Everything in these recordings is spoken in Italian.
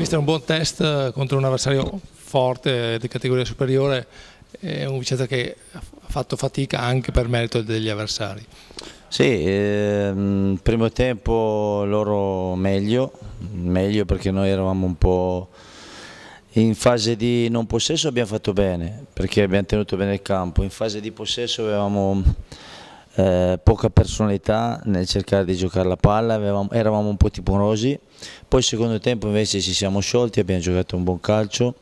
Mister, un buon test eh, contro un avversario forte di categoria superiore, è un Vicenza che ha fatto fatica anche per merito degli avversari. Sì, ehm, primo tempo loro meglio, meglio perché noi eravamo un po' in fase di non possesso abbiamo fatto bene, perché abbiamo tenuto bene il campo, in fase di possesso avevamo eh, poca personalità nel cercare di giocare la palla, avevamo, eravamo un po' timorosi, poi secondo tempo invece ci siamo sciolti, abbiamo giocato un buon calcio,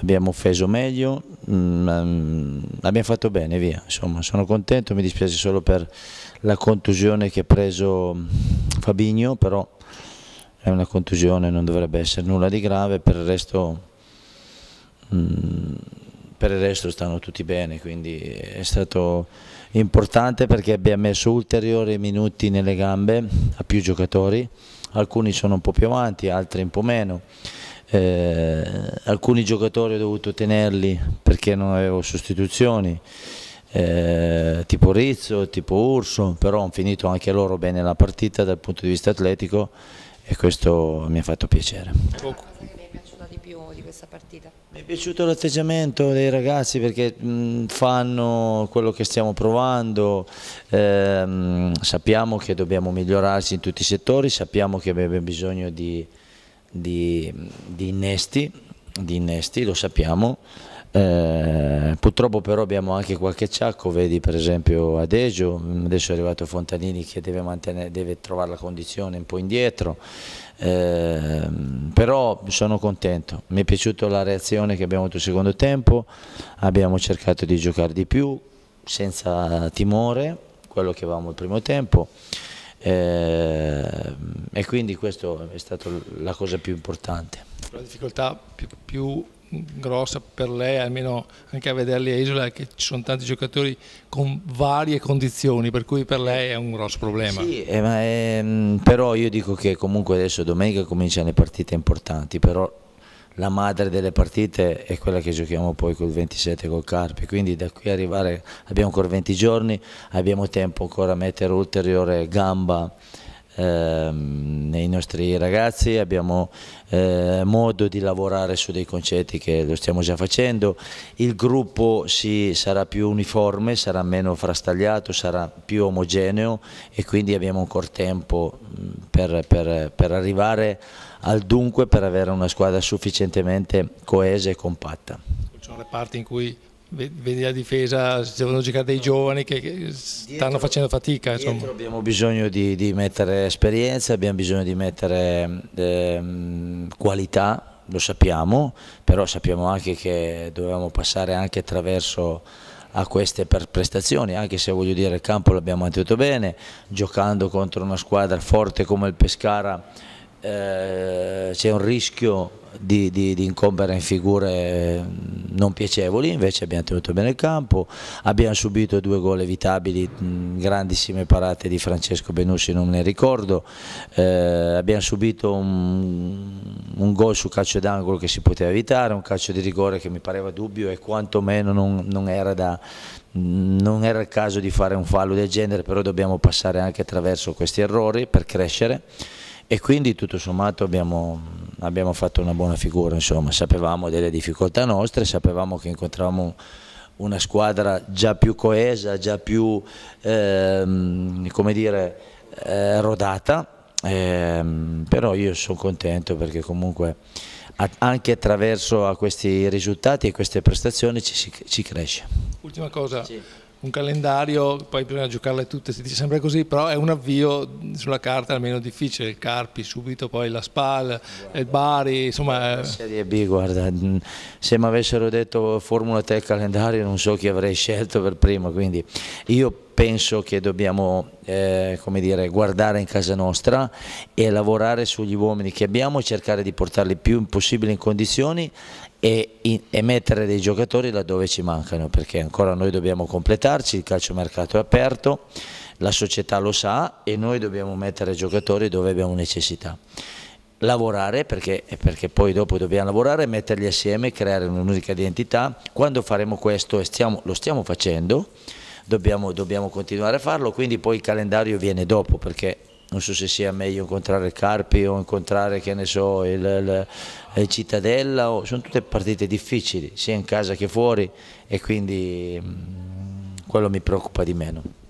abbiamo offeso meglio, mh, mm, ehm, abbiamo fatto bene, via, insomma sono contento, mi dispiace solo per la contusione che ha preso mm, Fabigno, però è una contusione, non dovrebbe essere nulla di grave, per il resto... Mh, mm, per il resto stanno tutti bene, quindi è stato importante perché abbiamo messo ulteriori minuti nelle gambe a più giocatori, alcuni sono un po' più avanti, altri un po' meno. Eh, alcuni giocatori ho dovuto tenerli perché non avevo sostituzioni, eh, tipo Rizzo, tipo Urso, però hanno finito anche loro bene la partita dal punto di vista atletico e questo mi ha fatto piacere più di questa partita. Mi è piaciuto l'atteggiamento dei ragazzi perché fanno quello che stiamo provando, eh, sappiamo che dobbiamo migliorarci in tutti i settori, sappiamo che abbiamo bisogno di, di, di, innesti, di innesti, lo sappiamo. Eh, purtroppo però abbiamo anche qualche ciacco, vedi per esempio Adegio, mm, adesso è arrivato Fontanini che deve, deve trovare la condizione un po' indietro, eh, però sono contento, mi è piaciuta la reazione che abbiamo avuto il secondo tempo, abbiamo cercato di giocare di più senza timore, quello che avevamo il primo tempo. Eh, e quindi questa è stata la cosa più importante. La difficoltà più, più grossa per lei, almeno anche a vederli a Isola, che ci sono tanti giocatori con varie condizioni, per cui per lei è un grosso problema. Sì, eh, ma, ehm, però io dico che comunque adesso domenica cominciano le partite importanti, però la madre delle partite è quella che giochiamo poi col 27 col Carpi, quindi da qui arrivare abbiamo ancora 20 giorni, abbiamo tempo ancora a mettere ulteriore gamba Ehm, nei nostri ragazzi, abbiamo eh, modo di lavorare su dei concetti che lo stiamo già facendo, il gruppo sì, sarà più uniforme, sarà meno frastagliato, sarà più omogeneo e quindi abbiamo ancora tempo per, per, per arrivare al dunque per avere una squadra sufficientemente coesa e compatta. Ci sono le parti in cui vedi la difesa, devono giocare dei giovani che, stanno dietro, facendo fatica. abbiamo bisogno di, di, mettere esperienza, abbiamo bisogno di mettere ehm, qualità, lo sappiamo, però sappiamo anche che dovevamo passare anche attraverso a queste prestazioni, anche se voglio dire il campo l'abbiamo mantenuto bene, giocando contro una squadra forte come il Pescara eh, c'è un rischio di, di, di, incombere in figure mm, non piacevoli, invece abbiamo tenuto bene il campo, abbiamo subito due gol evitabili, mm, grandissime parate di Francesco Benussi, non ne ricordo, eh, abbiamo subito un, un gol su calcio d'angolo che si poteva evitare, un calcio di rigore che mi pareva dubbio e quantomeno non, non era da, mm, non era il caso di fare un fallo del genere, però dobbiamo passare anche attraverso questi errori per crescere e quindi tutto sommato abbiamo, abbiamo fatto una buona figura, insomma. sapevamo delle difficoltà nostre, sapevamo che incontravamo una squadra già più coesa, già più ehm, come dire, eh, rodata, ehm, però io sono contento perché comunque anche attraverso questi risultati e queste prestazioni ci, ci cresce. Ultima cosa. Sì un calendario, poi bisogna giocarle tutte, si dice sempre così, però è un avvio sulla carta almeno difficile, il Carpi subito, poi la Spal, guarda, eh, il Bari, insomma... Eh. La Serie B, guarda, mm, se mi avessero detto Formula 3 calendario non so chi avrei scelto per primo, quindi io penso che dobbiamo eh, dire, guardare in casa nostra e lavorare sugli uomini che abbiamo e cercare di portarli più possibile in condizioni e, in, e, mettere dei giocatori laddove ci mancano perché ancora noi dobbiamo completarci, il calciomercato è aperto, la società lo sa e noi dobbiamo mettere giocatori dove abbiamo necessità. Lavorare perché, perché poi dopo dobbiamo lavorare, metterli assieme, creare un'unica identità. Quando faremo questo e stiamo, lo stiamo facendo, dobbiamo, dobbiamo continuare a farlo, quindi poi il calendario viene dopo perché non so se sia meglio incontrare Carpi o incontrare che ne so, il, il, il Cittadella, o, sono tutte partite difficili sia in casa che fuori e quindi mh, mm, quello mi preoccupa di meno.